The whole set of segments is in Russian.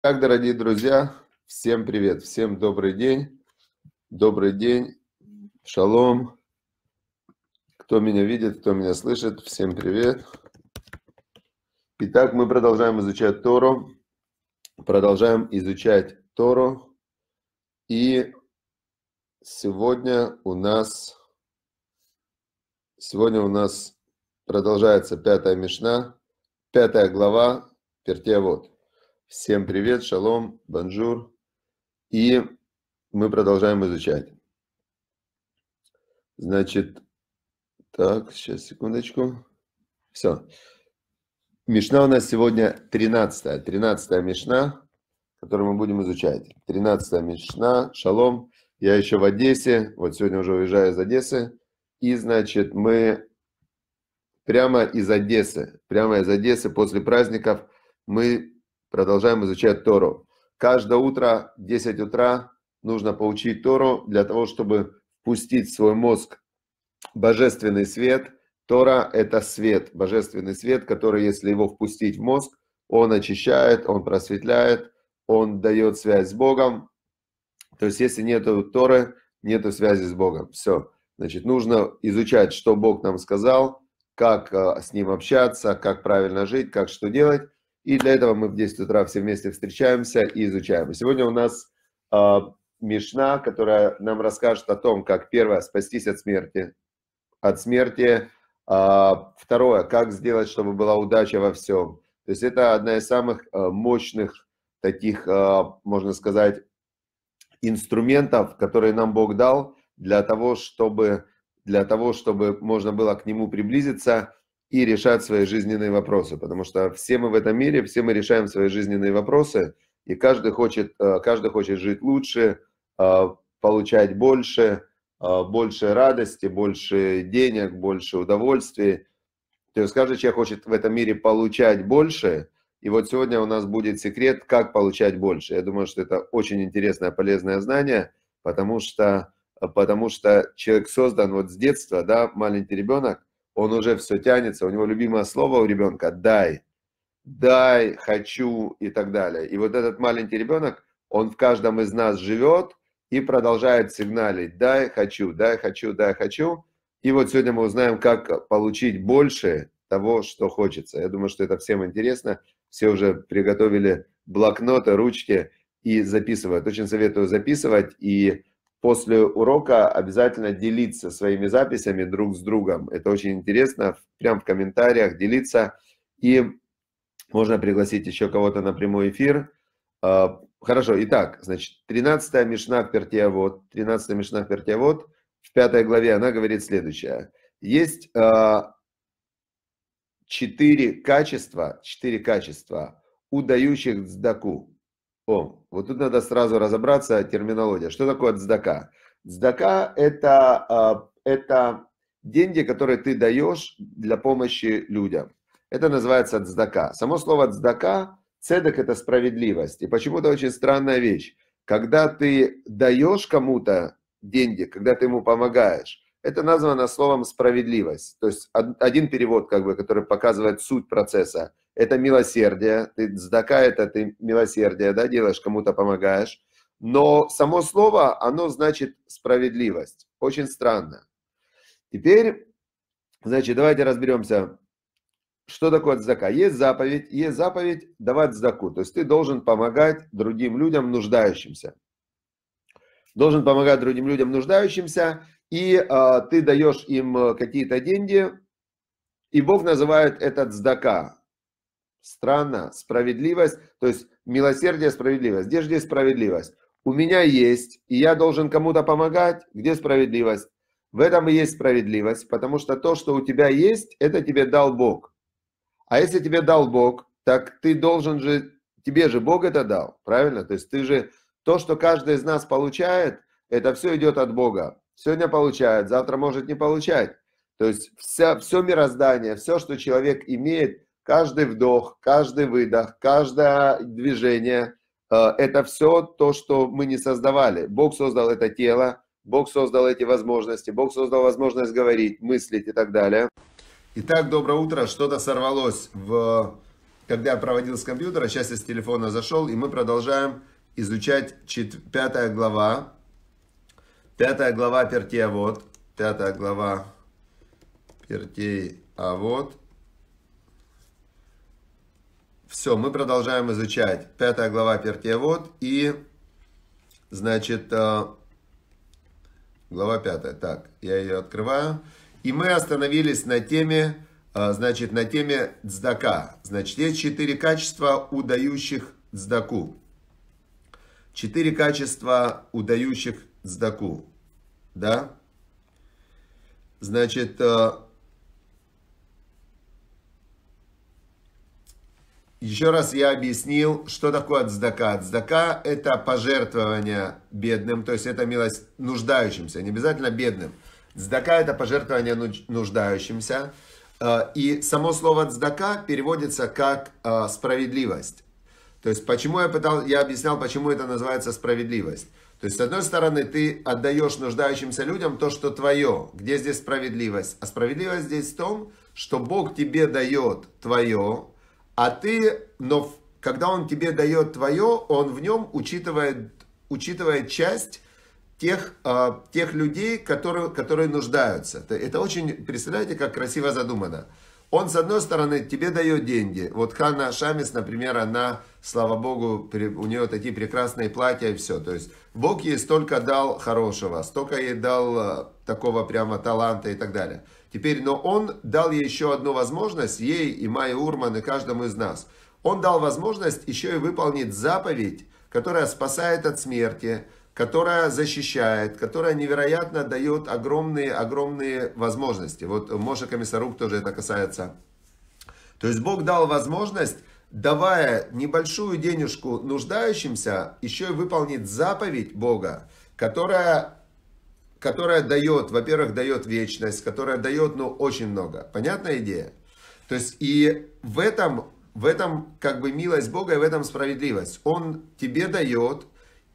Так, дорогие друзья, всем привет, всем добрый день, добрый день, шалом. Кто меня видит, кто меня слышит, всем привет. Итак, мы продолжаем изучать Тору, продолжаем изучать Тору. И сегодня у нас, сегодня у нас продолжается пятая мешна, пятая глава Пертея Вот. Всем привет, шалом, бонжур. И мы продолжаем изучать. Значит, так, сейчас, секундочку. Все. Мишна у нас сегодня 13-я. 13 Мишна, которую мы будем изучать. 13 Мишна, шалом. Я еще в Одессе, вот сегодня уже уезжаю из Одессы. И, значит, мы прямо из Одессы, прямо из Одессы после праздников мы продолжаем изучать Тору. Каждое утро, 10 утра, нужно получить Тору для того, чтобы впустить в свой мозг божественный свет. Тора – это свет, божественный свет, который, если его впустить в мозг, он очищает, он просветляет, он дает связь с Богом. То есть, если нет Торы, нет связи с Богом. Все. Значит, нужно изучать, что Бог нам сказал, как э, с ним общаться, как правильно жить, как что делать. И для этого мы в 10 утра все вместе встречаемся и изучаем. сегодня у нас э, Мишна, которая нам расскажет о том, как первое спастись от смерти, от смерти. Э, второе, как сделать, чтобы была удача во всем. То есть это одна из самых э, мощных таких, э, можно сказать, инструментов, которые нам Бог дал для того, чтобы для того, чтобы можно было к нему приблизиться и решать свои жизненные вопросы, потому что все мы в этом мире, все мы решаем свои жизненные вопросы, и каждый хочет, э, каждый хочет жить лучше, э, получать больше, э, больше радости, больше денег, больше удовольствий. То есть каждый человек хочет в этом мире получать больше, и вот сегодня у нас будет секрет, как получать больше. Я думаю, что это очень интересное, полезное знание, потому что, потому что человек создан вот с детства, да, маленький ребенок, он уже все тянется, у него любимое слово у ребенка «дай», «дай», «хочу» и так далее. И вот этот маленький ребенок, он в каждом из нас живет и продолжает сигналить «дай, хочу, дай, хочу, дай, хочу». И вот сегодня мы узнаем, как получить больше того, что хочется. Я думаю, что это всем интересно. Все уже приготовили блокноты, ручки и записывают. Очень советую записывать и после урока обязательно делиться своими записями друг с другом. Это очень интересно, прям в комментариях делиться. И можно пригласить еще кого-то на прямой эфир. А, хорошо, итак, значит, 13-я Мишна в Пертиавод, 13-я Мишна в Пертиавод, в пятой главе она говорит следующее. Есть а, четыре качества, четыре качества, удающих дздаку. О, вот тут надо сразу разобраться терминология. Что такое дздака? Дздака – это, а, это деньги, которые ты даешь для помощи людям. Это называется дздака. Само слово дздака, цедок – это справедливость. И почему-то очень странная вещь. Когда ты даешь кому-то деньги, когда ты ему помогаешь, это названо словом справедливость. То есть один перевод, как бы, который показывает суть процесса – это милосердие, ты здака это ты милосердие, да, делаешь, кому-то помогаешь. Но само слово, оно значит справедливость. Очень странно. Теперь, значит, давайте разберемся, что такое здака. Есть заповедь, есть заповедь давать здаку, то есть ты должен помогать другим людям, нуждающимся. Должен помогать другим людям, нуждающимся, и э, ты даешь им э, какие-то деньги, и Бог называет этот здака страна, справедливость, то есть милосердие, справедливость. Где же здесь справедливость? У меня есть, и я должен кому-то помогать. Где справедливость? В этом и есть справедливость, потому что то, что у тебя есть, это тебе дал Бог. А если тебе дал Бог, так ты должен же, тебе же Бог это дал, правильно? То есть ты же, то, что каждый из нас получает, это все идет от Бога. Сегодня получает, завтра может не получать. То есть вся, все мироздание, все, что человек имеет – Каждый вдох, каждый выдох, каждое движение э, – это все то, что мы не создавали. Бог создал это тело, Бог создал эти возможности, Бог создал возможность говорить, мыслить и так далее. Итак, доброе утро. Что-то сорвалось, в... когда я проводил с компьютера, сейчас я с телефона зашел, и мы продолжаем изучать чет... пятая глава. Пятая глава Пертия, вот. Пятая глава Пертей, а вот. Все, мы продолжаем изучать. Пятая глава Перкевод и, значит, э, глава пятая. Так, я ее открываю. И мы остановились на теме, э, значит, на теме цдака. Значит, есть четыре качества удающих цдаку. Четыре качества удающих цдаку. Да? Значит, э, Еще раз я объяснил, что такое отздака. Отздака – это пожертвование бедным, то есть это милость нуждающимся, не обязательно бедным. Отздака – это пожертвование нуждающимся. Э, и само слово «дздака» переводится как э, «справедливость». То есть, почему я, пытал, я объяснял, почему это называется справедливость. То есть, с одной стороны, ты отдаешь нуждающимся людям то, что твое. Где здесь справедливость? А справедливость здесь в том, что Бог тебе дает твое, а ты, но когда он тебе дает твое, он в нем учитывает, учитывает часть тех, э, тех людей, которые, которые нуждаются. Это очень, представляете, как красиво задумано. Он, с одной стороны, тебе дает деньги. Вот Хана Шамис, например, она, слава богу, у нее такие прекрасные платья и все. То есть Бог ей столько дал хорошего, столько ей дал а, такого прямо таланта и так далее. Теперь, но он дал ей еще одну возможность, ей и Майе Урман, и каждому из нас. Он дал возможность еще и выполнить заповедь, которая спасает от смерти, которая защищает, которая невероятно дает огромные-огромные возможности. Вот Моша Комиссарук тоже это касается. То есть Бог дал возможность, давая небольшую денежку нуждающимся, еще и выполнить заповедь Бога, которая которая дает, во-первых, дает вечность, которая дает, ну, очень много. Понятная идея? То есть и в этом, в этом как бы милость Бога и в этом справедливость. Он тебе дает,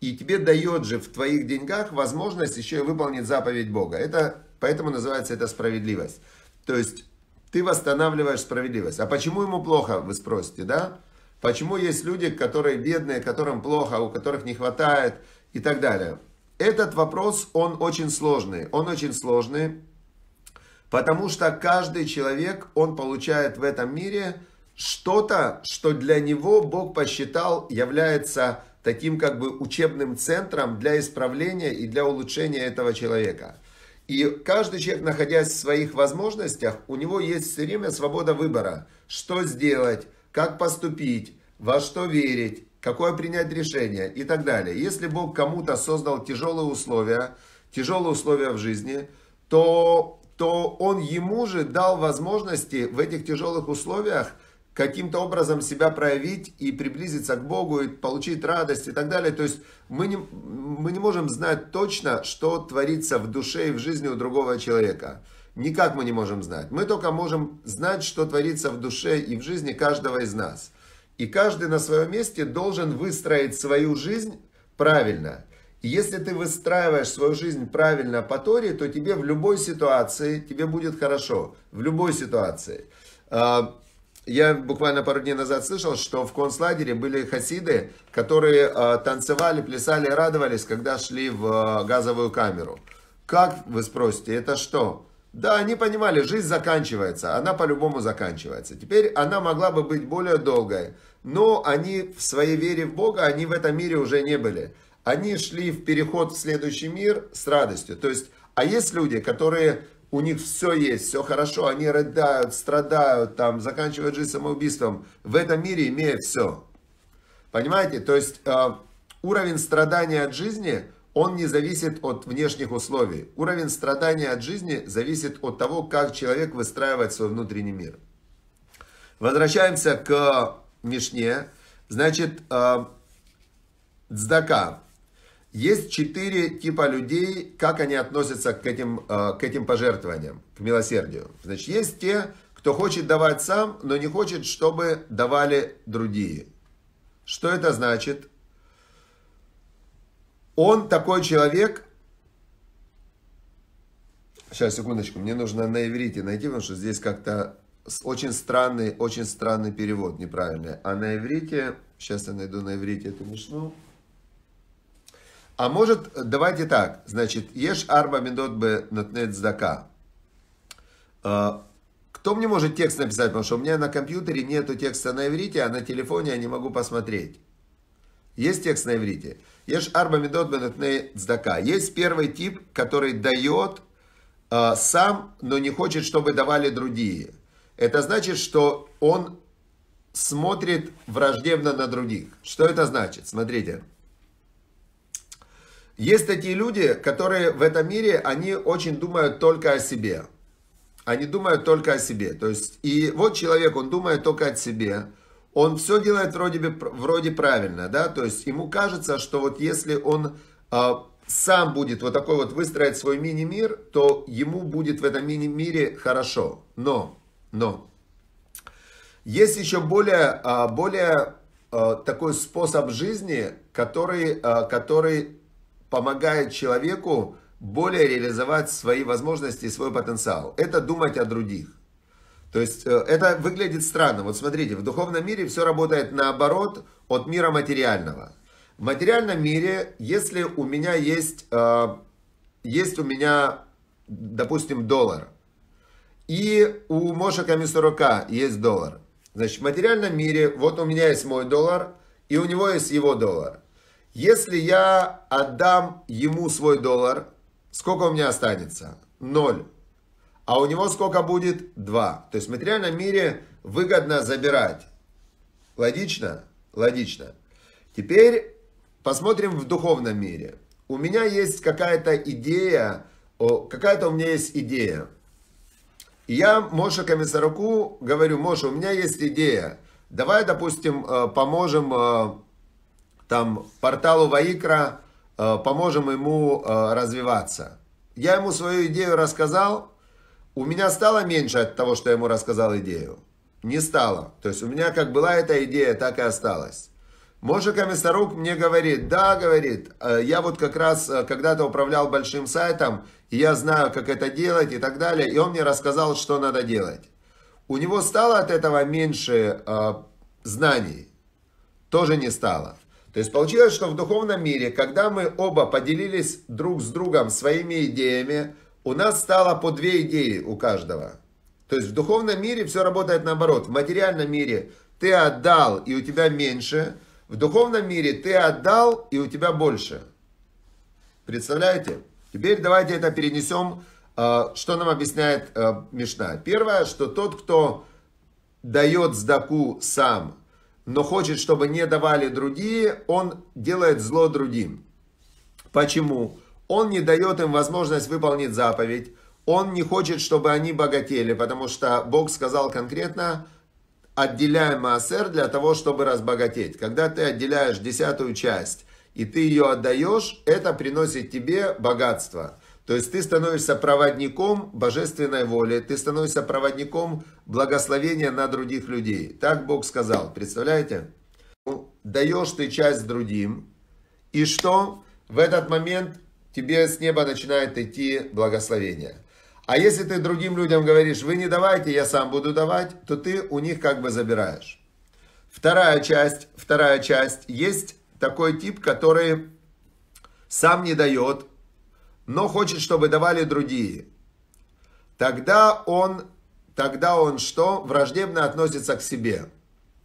и тебе дает же в твоих деньгах возможность еще и выполнить заповедь Бога. Это, поэтому называется это справедливость. То есть ты восстанавливаешь справедливость. А почему ему плохо, вы спросите, да? Почему есть люди, которые бедные, которым плохо, у которых не хватает и так далее? Этот вопрос, он очень сложный. Он очень сложный, потому что каждый человек, он получает в этом мире что-то, что для него Бог посчитал является таким как бы учебным центром для исправления и для улучшения этого человека. И каждый человек, находясь в своих возможностях, у него есть все время свобода выбора, что сделать, как поступить, во что верить, какое принять решение и так далее. Если Бог кому-то создал тяжелые условия, тяжелые условия в жизни, то, то Он ему же дал возможности в этих тяжелых условиях каким-то образом себя проявить и приблизиться к Богу, и получить радость и так далее. То есть мы не, мы не можем знать точно, что творится в душе и в жизни у другого человека. Никак мы не можем знать. Мы только можем знать, что творится в душе и в жизни каждого из нас. И каждый на своем месте должен выстроить свою жизнь правильно. И если ты выстраиваешь свою жизнь правильно по Торе, то тебе в любой ситуации, тебе будет хорошо. В любой ситуации. А, я буквально пару дней назад слышал, что в концлагере были хасиды, которые а, танцевали, плясали, радовались, когда шли в а, газовую камеру. Как, вы спросите, это что? Да, они понимали, жизнь заканчивается, она по-любому заканчивается. Теперь она могла бы быть более долгой, но они в своей вере в Бога, они в этом мире уже не были. Они шли в переход в следующий мир с радостью. То есть, а есть люди, которые у них все есть, все хорошо, они рыдают, страдают, там, заканчивают жизнь самоубийством, в этом мире имея все. Понимаете? То есть э, уровень страдания от жизни, он не зависит от внешних условий. Уровень страдания от жизни зависит от того, как человек выстраивает свой внутренний мир. Возвращаемся к Мишне, значит, дздака. А, есть четыре типа людей, как они относятся к этим, а, к этим пожертвованиям, к милосердию. Значит, есть те, кто хочет давать сам, но не хочет, чтобы давали другие. Что это значит? Он такой человек... Сейчас, секундочку, мне нужно на иврите найти, потому что здесь как-то очень странный, очень странный перевод, неправильный. А на иврите, сейчас я найду на иврите эту мишну. А может, давайте так, значит, ешь арба миндот бы натнет здака. А, кто мне может текст написать, потому что у меня на компьютере нету текста на иврите, а на телефоне я не могу посмотреть. Есть текст на иврите. Ешь арба медот бенетней Здака. Есть первый тип, который дает а, сам, но не хочет, чтобы давали другие это значит, что он смотрит враждебно на других. Что это значит? Смотрите. Есть такие люди, которые в этом мире, они очень думают только о себе. Они думают только о себе. То есть, и вот человек, он думает только о себе. Он все делает вроде, бы, вроде правильно, да, то есть ему кажется, что вот если он э, сам будет вот такой вот выстроить свой мини-мир, то ему будет в этом мини-мире хорошо. Но но есть еще более, а, более а, такой способ жизни, который, а, который помогает человеку более реализовать свои возможности и свой потенциал. Это думать о других. То есть э, это выглядит странно. Вот смотрите, в духовном мире все работает наоборот от мира материального. В материальном мире, если у меня есть, есть у меня, допустим, доллар – и у Моша Камисурака есть доллар. Значит, в материальном мире, вот у меня есть мой доллар, и у него есть его доллар. Если я отдам ему свой доллар, сколько у меня останется? Ноль. А у него сколько будет? Два. То есть в материальном мире выгодно забирать. Логично? Логично. Теперь посмотрим в духовном мире. У меня есть какая-то идея, какая-то у меня есть идея. Я Моше Комиссаруку говорю, Моше, у меня есть идея. Давай, допустим, э, поможем э, там порталу Ваикра, э, поможем ему развиваться. Я ему свою идею рассказал, у меня стало меньше от того, что я ему рассказал идею? Не стало. То есть у меня как была эта идея, так и осталась. Мошика Мясорук мне говорит, да, говорит, э, я вот как раз э, когда-то управлял большим сайтом, и я знаю, как это делать и так далее, и он мне рассказал, что надо делать. У него стало от этого меньше э, знаний? Тоже не стало. То есть получилось, что в духовном мире, когда мы оба поделились друг с другом своими идеями, у нас стало по две идеи у каждого. То есть в духовном мире все работает наоборот. В материальном мире ты отдал, и у тебя меньше – в духовном мире ты отдал, и у тебя больше. Представляете? Теперь давайте это перенесем, а, что нам объясняет а, Мишна. Первое, что тот, кто дает сдаку сам, но хочет, чтобы не давали другие, он делает зло другим. Почему? Он не дает им возможность выполнить заповедь, он не хочет, чтобы они богатели, потому что Бог сказал конкретно, отделяй маасер для того, чтобы разбогатеть. Когда ты отделяешь десятую часть и ты ее отдаешь, это приносит тебе богатство. То есть ты становишься проводником божественной воли, ты становишься проводником благословения на других людей. Так Бог сказал, представляете? Ну, Даешь ты часть другим, и что? В этот момент тебе с неба начинает идти благословение. А если ты другим людям говоришь, вы не давайте, я сам буду давать, то ты у них как бы забираешь. Вторая часть, вторая часть. Есть такой тип, который сам не дает, но хочет, чтобы давали другие. Тогда он, тогда он что? Враждебно относится к себе.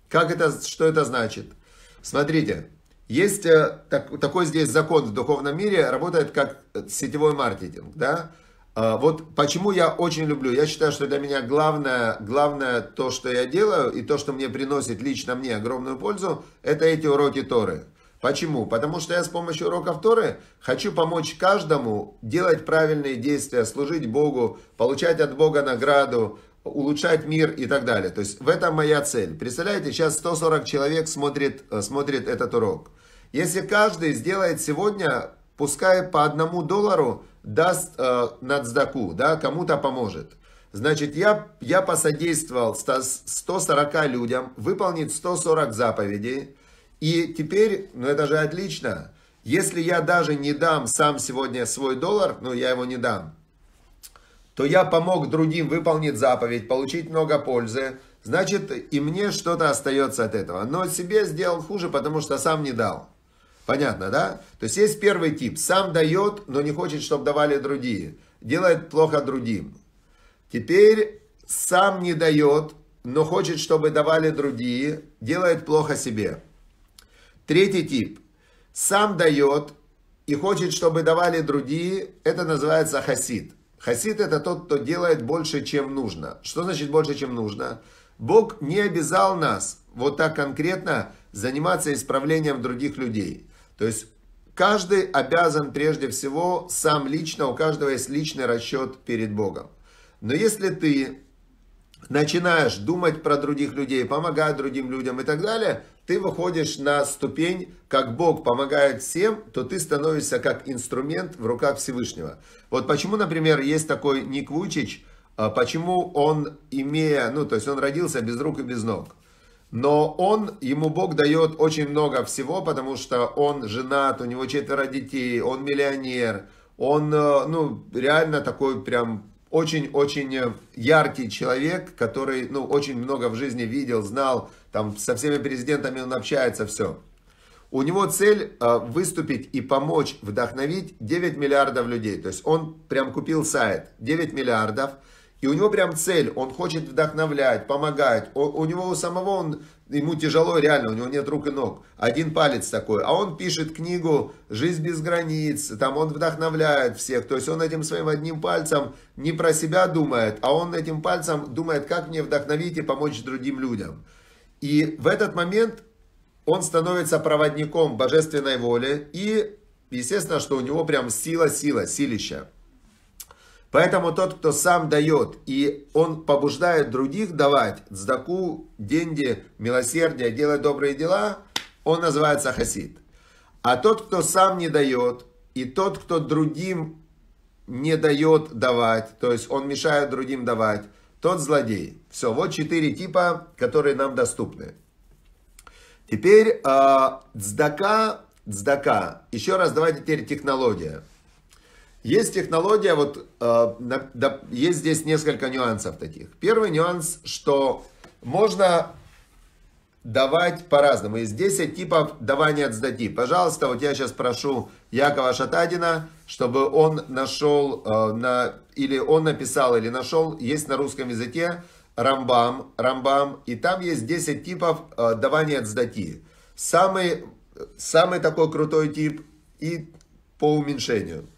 Как это, что это значит? Смотрите, есть э, так, такой здесь закон в духовном мире, работает как э, сетевой маркетинг, да? А, вот почему я очень люблю. Я считаю, что для меня главное, главное то, что я делаю, и то, что мне приносит лично мне огромную пользу, это эти уроки Торы. Почему? Потому что я с помощью уроков Торы хочу помочь каждому делать правильные действия, служить Богу, получать от Бога награду, улучшать мир и так далее. То есть в этом моя цель. Представляете, сейчас 140 человек смотрит, э, смотрит этот урок. Если каждый сделает сегодня, пускай по одному доллару, даст э, надздаку, да, кому-то поможет. Значит, я, я посодействовал 140 людям выполнить 140 заповедей. И теперь, ну это же отлично, если я даже не дам сам сегодня свой доллар, ну я его не дам, то я помог другим выполнить заповедь, получить много пользы, значит и мне что-то остается от этого. Но себе сделал хуже, потому что сам не дал. Понятно, да? То есть есть первый тип. Сам дает, но не хочет, чтобы давали другие. Делает плохо другим. Теперь сам не дает, но хочет, чтобы давали другие. Делает плохо себе. Третий тип. Сам дает и хочет, чтобы давали другие. Это называется хасид. Хасид это тот, кто делает больше, чем нужно. Что значит больше, чем нужно? Бог не обязал нас вот так конкретно заниматься исправлением других людей. То есть каждый обязан прежде всего сам лично, у каждого есть личный расчет перед Богом. Но если ты начинаешь думать про других людей, помогать другим людям и так далее, ты выходишь на ступень, как Бог помогает всем, то ты становишься как инструмент в руках Всевышнего. Вот почему, например, есть такой Ник Вучич, а почему он, имея, ну, то есть он родился без рук и без ног – но он, ему Бог дает очень много всего, потому что он женат, у него четверо детей, он миллионер, он, э, ну, реально такой прям очень-очень э, яркий человек, который, ну, очень много в жизни видел, знал, там, со всеми президентами он общается, все. У него цель э, выступить и помочь вдохновить 9 миллиардов людей. То есть он прям купил сайт 9 миллиардов – и у него прям цель, он хочет вдохновлять, помогать. У, у него у самого он, ему тяжело реально, у него нет рук и ног. Один палец такой. А он пишет книгу «Жизнь без границ», там он вдохновляет всех. То есть он этим своим одним пальцем не про себя думает, а он этим пальцем думает, как мне вдохновить и помочь другим людям. И в этот момент он становится проводником божественной воли и, естественно, что у него прям сила-сила, силища. Поэтому тот, кто сам дает, и он побуждает других давать дздаку, деньги, милосердие, делать добрые дела, он называется хасид. А тот, кто сам не дает, и тот, кто другим не дает давать, то есть он мешает другим давать, тот злодей. Все, вот четыре типа, которые нам доступны. Теперь э, а, дздака, дздака. Еще раз давайте теперь технология. Есть технология, вот э, да, есть здесь несколько нюансов таких. Первый нюанс, что можно давать по-разному. Есть 10 типов давания от сдати. Пожалуйста, вот я сейчас прошу Якова Шатадина, чтобы он нашел, э, на, или он написал, или нашел, есть на русском языке Рамбам, Рамбам, и там есть 10 типов э, давания сдати. Самый, э, самый такой крутой тип и по уменьшению –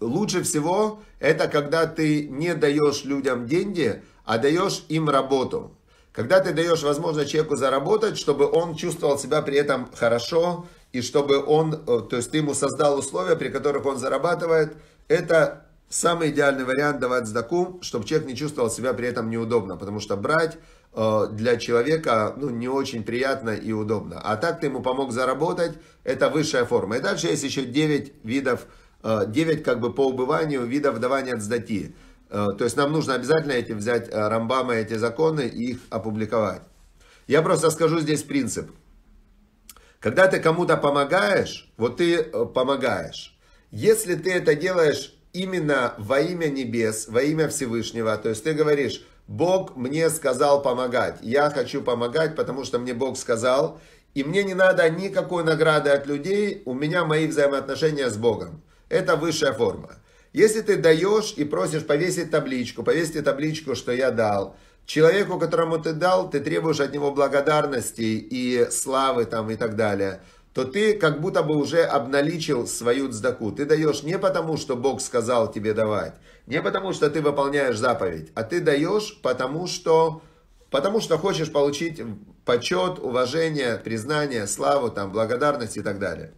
лучше всего это когда ты не даешь людям деньги, а даешь им работу. Когда ты даешь возможность человеку заработать, чтобы он чувствовал себя при этом хорошо, и чтобы он, э, то есть ты ему создал условия, при которых он зарабатывает, это самый идеальный вариант давать сдаку, чтобы человек не чувствовал себя при этом неудобно, потому что брать э, для человека ну, не очень приятно и удобно. А так ты ему помог заработать, это высшая форма. И дальше есть еще 9 видов 9 э, как бы по убыванию видов давания от сдати. Э, то есть нам нужно обязательно эти взять э, рамбамы эти законы и их опубликовать. Я просто скажу здесь принцип. Когда ты кому-то помогаешь, вот ты помогаешь. Если ты это делаешь именно во имя небес, во имя Всевышнего, то есть ты говоришь, Бог мне сказал помогать, я хочу помогать, потому что мне Бог сказал, и мне не надо никакой награды от людей, у меня мои взаимоотношения с Богом. Это высшая форма. Если ты даешь и просишь повесить табличку, повесьте табличку, что я дал, человеку, которому ты дал, ты требуешь от него благодарности и славы там и так далее, то ты как будто бы уже обналичил свою цдаку. Ты даешь не потому, что Бог сказал тебе давать, не потому, что ты выполняешь заповедь, а ты даешь потому, что, потому что хочешь получить почет, уважение, признание, славу, там, благодарность и так далее.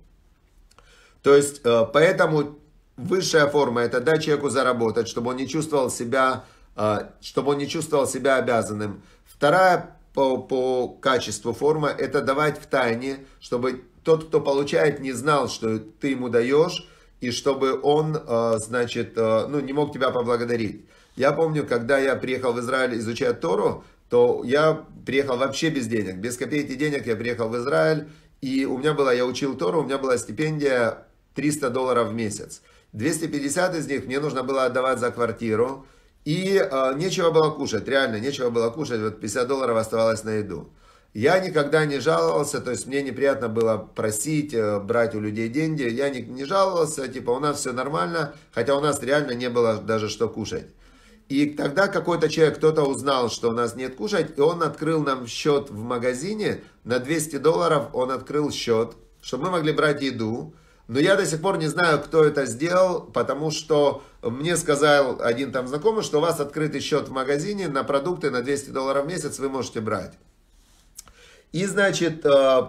То есть, э, поэтому высшая форма это дать человеку заработать, чтобы он не чувствовал себя, э, чтобы он не чувствовал себя обязанным. Вторая по, по качеству форма это давать в тайне, чтобы тот, кто получает, не знал, что ты ему даешь, и чтобы он, э, значит, ну, не мог тебя поблагодарить. Я помню, когда я приехал в Израиль изучать Тору, то я приехал вообще без денег. Без копейки денег я приехал в Израиль, и у меня была, я учил Тору, у меня была стипендия 300 долларов в месяц. 250 из них мне нужно было отдавать за квартиру. И э, нечего было кушать, реально, нечего было кушать. Вот 50 долларов оставалось на еду. Я никогда не жаловался, то есть мне неприятно было просить, э, брать у людей деньги. Я не, не жаловался, типа у нас все нормально, хотя у нас реально не было даже что кушать. И тогда какой-то человек, кто-то узнал, что у нас нет кушать, и он открыл нам счет в магазине, на 200 долларов он открыл счет, чтобы мы могли брать еду. Но я до сих пор не знаю, кто это сделал, потому что мне сказал один там знакомый, что у вас открытый счет в магазине на продукты на 200 долларов в месяц вы можете брать. И, значит, э,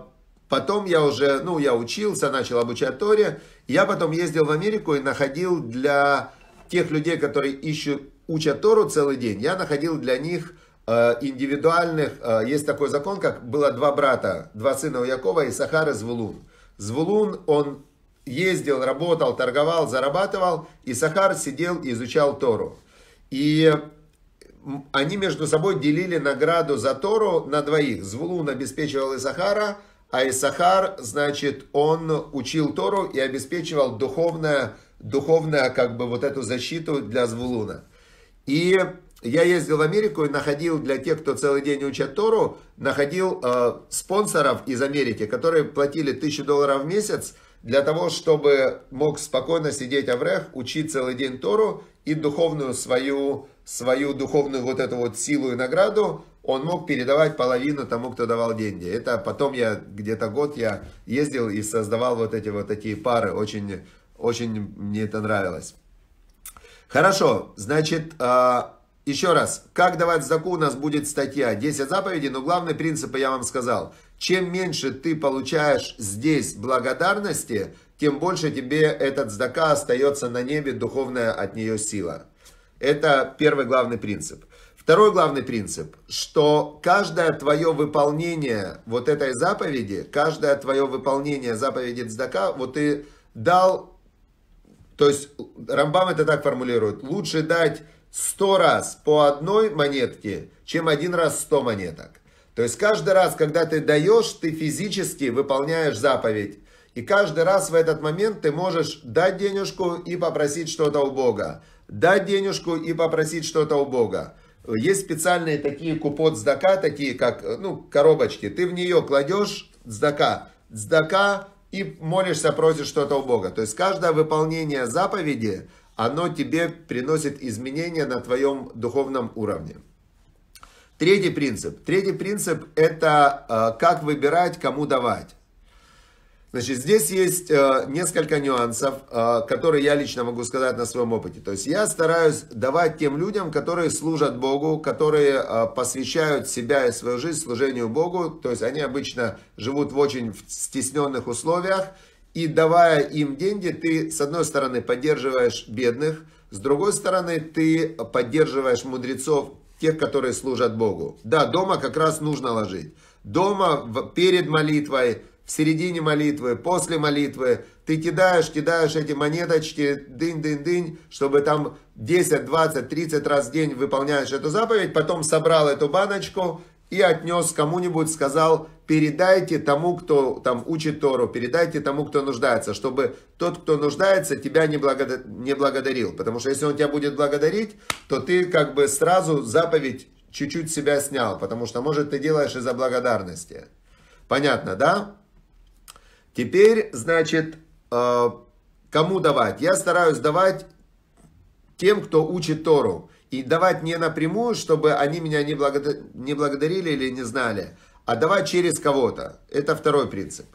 потом я уже, ну, я учился, начал обучать Торе. Я потом ездил в Америку и находил для тех людей, которые ищут, учат Тору целый день, я находил для них э, индивидуальных, э, есть такой закон, как было два брата, два сына у Якова, и Сахар и Звулун. Звулун, он ездил, работал, торговал, зарабатывал, и Сахар сидел и изучал Тору. И они между собой делили награду за Тору на двоих. Звулун обеспечивал Исахара, а Исахар, значит, он учил Тору и обеспечивал духовное, духовное как бы вот эту защиту для Звулуна. И я ездил в Америку и находил для тех, кто целый день учат Тору, находил э, спонсоров из Америки, которые платили 1000 долларов в месяц, для того, чтобы мог спокойно сидеть Аврех, учить целый день Тору и духовную свою, свою духовную вот эту вот силу и награду он мог передавать половину тому, кто давал деньги. Это потом я где-то год я ездил и создавал вот эти вот такие пары. Очень, очень мне это нравилось. Хорошо, значит, а, еще раз, как давать заку у нас будет статья 10 заповедей, но главный принцип я вам сказал. Чем меньше ты получаешь здесь благодарности, тем больше тебе этот здака остается на небе, духовная от нее сила. Это первый главный принцип. Второй главный принцип, что каждое твое выполнение вот этой заповеди, каждое твое выполнение заповеди Цдака, вот ты дал, то есть Рамбам это так формулирует, лучше дать 100 раз по одной монетке, чем один раз 100 монеток. То есть каждый раз, когда ты даешь, ты физически выполняешь заповедь. И каждый раз в этот момент ты можешь дать денежку и попросить что-то у Бога. Дать денежку и попросить что-то у Бога. Есть специальные такие купот сдака, такие как, ну, коробочки. Ты в нее кладешь сдака, сдака и молишься, просишь что-то у Бога. То есть каждое выполнение заповеди, оно тебе приносит изменения на твоем духовном уровне. Третий принцип. Третий принцип – это э, как выбирать, кому давать. Значит, здесь есть э, несколько нюансов, э, которые я лично могу сказать на своем опыте. То есть я стараюсь давать тем людям, которые служат Богу, которые посвящают себя и свою жизнь служению Богу. То есть они обычно живут в очень стесненных условиях, и давая им деньги, ты с одной стороны поддерживаешь бедных, с другой стороны ты поддерживаешь мудрецов, тех, которые служат Богу. Да, дома как раз нужно ложить. Дома перед молитвой, в середине молитвы, после молитвы, ты кидаешь, кидаешь эти монеточки, дынь-дынь-дынь, чтобы там 10, 20, 30 раз в день выполняешь эту заповедь, потом собрал эту баночку и отнес кому-нибудь, сказал, передайте тому, кто там учит Тору, передайте тому, кто нуждается, чтобы тот, кто нуждается, тебя не, благода... не благодарил. Потому что если он тебя будет благодарить, то ты как бы сразу заповедь чуть-чуть себя снял, потому что, может, ты делаешь из-за благодарности. Понятно, да? Теперь, значит, э, кому давать? Я стараюсь давать тем, кто учит Тору. И давать не напрямую, чтобы они меня не, благо... не благодарили или не знали, а давать через кого-то. Это второй принцип.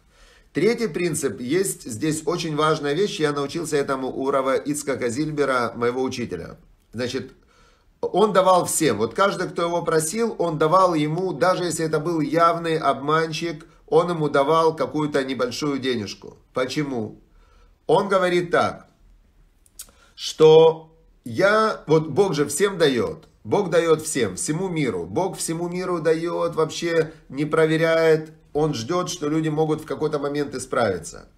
Третий принцип. Есть здесь очень важная вещь. Я научился этому у Рава Ицкака Зильбера, моего учителя. Значит, он давал всем. Вот каждый, кто его просил, он давал ему, даже если это был явный обманщик, он ему давал какую-то небольшую денежку. Почему? Он говорит так, что я, вот Бог же всем дает, Бог дает всем, всему миру. Бог всему миру дает, вообще не проверяет. Он ждет, что люди могут в какой-то момент исправиться.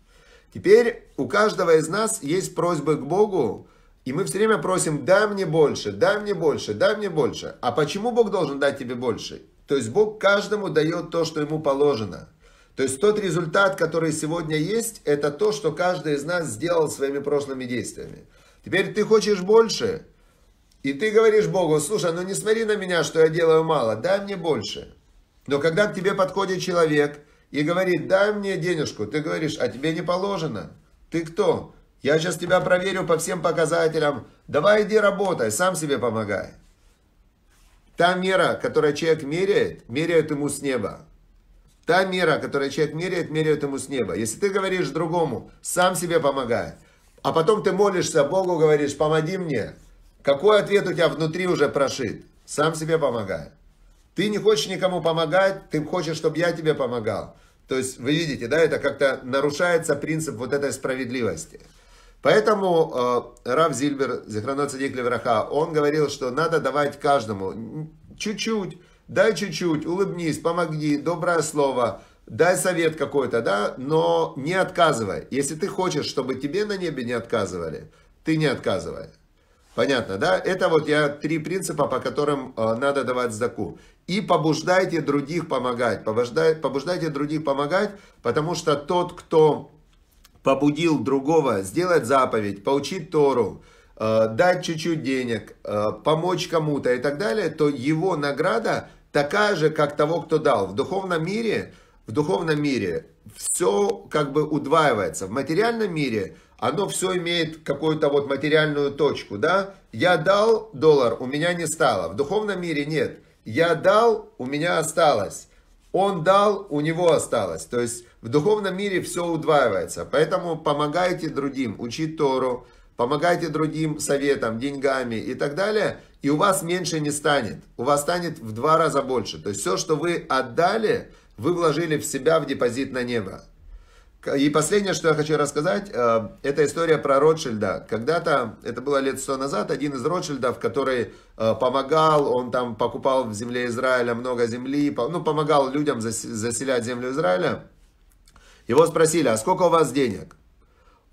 Теперь у каждого из нас есть просьбы к Богу, и мы все время просим, дай мне больше, дай мне больше, дай мне больше. А почему Бог должен дать тебе больше? То есть Бог каждому дает то, что ему положено. То есть тот результат, который сегодня есть, это то, что каждый из нас сделал своими прошлыми действиями. Теперь ты хочешь больше. И ты говоришь Богу, слушай, ну не смотри на меня, что я делаю мало, дай мне больше. Но когда к тебе подходит человек и говорит, дай мне денежку, ты говоришь, а тебе не положено. Ты кто? Я сейчас тебя проверю по всем показателям. Давай иди работай, сам себе помогай. Та мера, которой человек меряет, меряет ему с неба. Та мера, которой человек меряет, меряет ему с неба. Если ты говоришь другому, сам себе помогай а потом ты молишься Богу, говоришь, помоги мне. Какой ответ у тебя внутри уже прошит? Сам себе помогай. Ты не хочешь никому помогать, ты хочешь, чтобы я тебе помогал. То есть, вы видите, да, это как-то нарушается принцип вот этой справедливости. Поэтому э, Рав Зильбер, Зихранацадик Левраха, он говорил, что надо давать каждому чуть-чуть, дай чуть-чуть, улыбнись, помоги, доброе слово – дай совет какой-то, да, но не отказывай. Если ты хочешь, чтобы тебе на небе не отказывали, ты не отказывай. Понятно, да? Это вот я три принципа, по которым э, надо давать сдаку. И побуждайте других помогать. Побуждай, побуждайте других помогать, потому что тот, кто побудил другого сделать заповедь, поучить Тору, э, дать чуть-чуть денег, э, помочь кому-то и так далее, то его награда такая же, как того, кто дал. В духовном мире – в духовном мире все как бы удваивается. В материальном мире оно все имеет какую-то вот материальную точку, да? Я дал доллар, у меня не стало. В духовном мире нет. Я дал, у меня осталось. Он дал, у него осталось. То есть в духовном мире все удваивается. Поэтому помогайте другим, учить Тору, помогайте другим советам деньгами и так далее. И у вас меньше не станет. У вас станет в два раза больше. То есть все, что вы отдали, вы вложили в себя в депозит на небо. И последнее, что я хочу рассказать, э, это история про Ротшильда. Когда-то, это было лет сто назад, один из Ротшильдов, который э, помогал, он там покупал в земле Израиля много земли, ну, помогал людям заселять землю Израиля. Его спросили, а сколько у вас денег?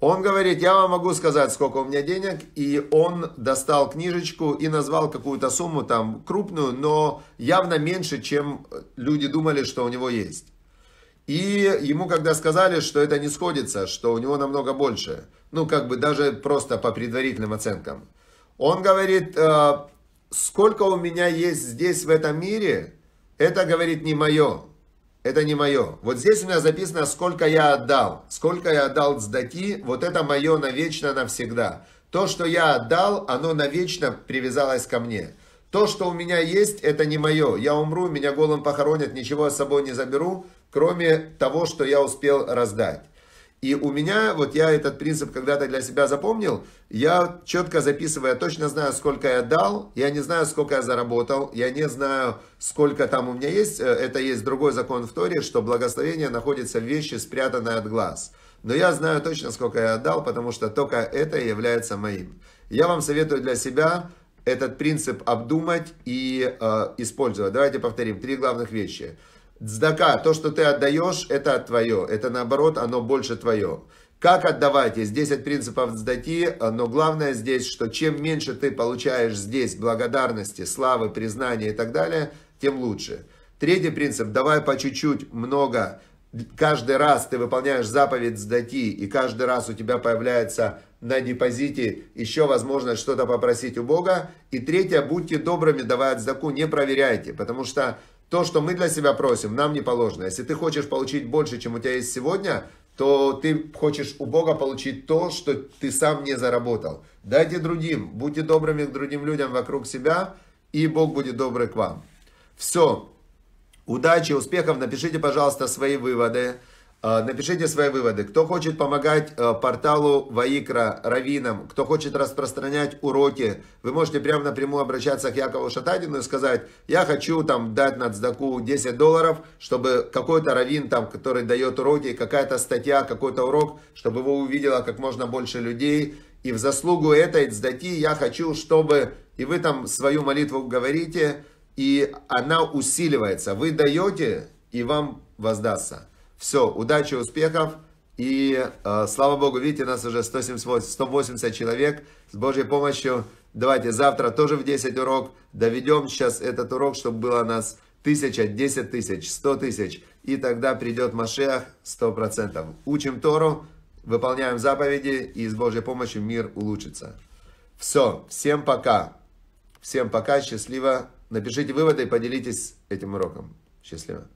Он говорит, я вам могу сказать, сколько у меня денег. И он достал книжечку и назвал какую-то сумму там крупную, но явно меньше, чем люди думали, что у него есть. И ему когда сказали, что это не сходится, что у него намного больше, ну как бы даже просто по предварительным оценкам, он говорит, «Э, сколько у меня есть здесь в этом мире, это, говорит, не мое это не мое. Вот здесь у меня записано, сколько я отдал. Сколько я отдал сдати. вот это мое навечно навсегда. То, что я отдал, оно навечно привязалось ко мне. То, что у меня есть, это не мое. Я умру, меня голым похоронят, ничего с собой не заберу, кроме того, что я успел раздать. И у меня, вот я этот принцип когда-то для себя запомнил, я четко записываю, я точно знаю, сколько я дал, я не знаю, сколько я заработал, я не знаю, сколько там у меня есть. Э, это есть другой закон в Торе, что благословение находится в вещи, спрятанной от глаз. Но я знаю точно, сколько я отдал, потому что только это является моим. Я вам советую для себя этот принцип обдумать и э, использовать. Давайте повторим три главных вещи – Дздака, то, что ты отдаешь, это твое. Это наоборот, оно больше твое. Как отдавать? Здесь 10 принципов сдати, э, но главное здесь, что чем меньше ты получаешь здесь благодарности, славы, признания и так далее, тем лучше. Третий принцип, давай по чуть-чуть много. Каждый раз ты выполняешь заповедь сдати, и каждый раз у тебя появляется на депозите еще возможность что-то попросить у Бога. И третье, будьте добрыми, давая сдаку, не проверяйте, потому что то, что мы для себя просим, нам не положено. Если ты хочешь получить больше, чем у тебя есть сегодня, то ты хочешь у Бога получить то, что ты сам не заработал. Дайте другим, будьте добрыми к другим людям вокруг себя, и Бог будет добрый к вам. Все. Удачи, успехов. Напишите, пожалуйста, свои выводы. Э, напишите свои выводы. Кто хочет помогать э, порталу Ваикра, Равинам, кто хочет распространять уроки, вы можете прямо напрямую обращаться к Якову Шатадину и сказать, я хочу там дать на Цдаку 10 долларов, чтобы какой-то равин там, который дает уроки, какая-то статья, какой-то урок, чтобы его увидело как можно больше людей. И в заслугу этой Цдаки я хочу, чтобы... И вы там свою молитву говорите, и она усиливается. Вы даете, и вам воздастся. Все, удачи, успехов. И э, слава Богу, видите, нас уже 170, 180 человек. С Божьей помощью давайте завтра тоже в 10 урок доведем сейчас этот урок, чтобы было нас 1000, 10 тысяч, 100 тысяч. И тогда придет Машех 100%. Учим Тору, выполняем заповеди, и с Божьей помощью мир улучшится. Все, всем пока. Всем пока, счастливо. Напишите выводы и поделитесь этим уроком. Счастливо.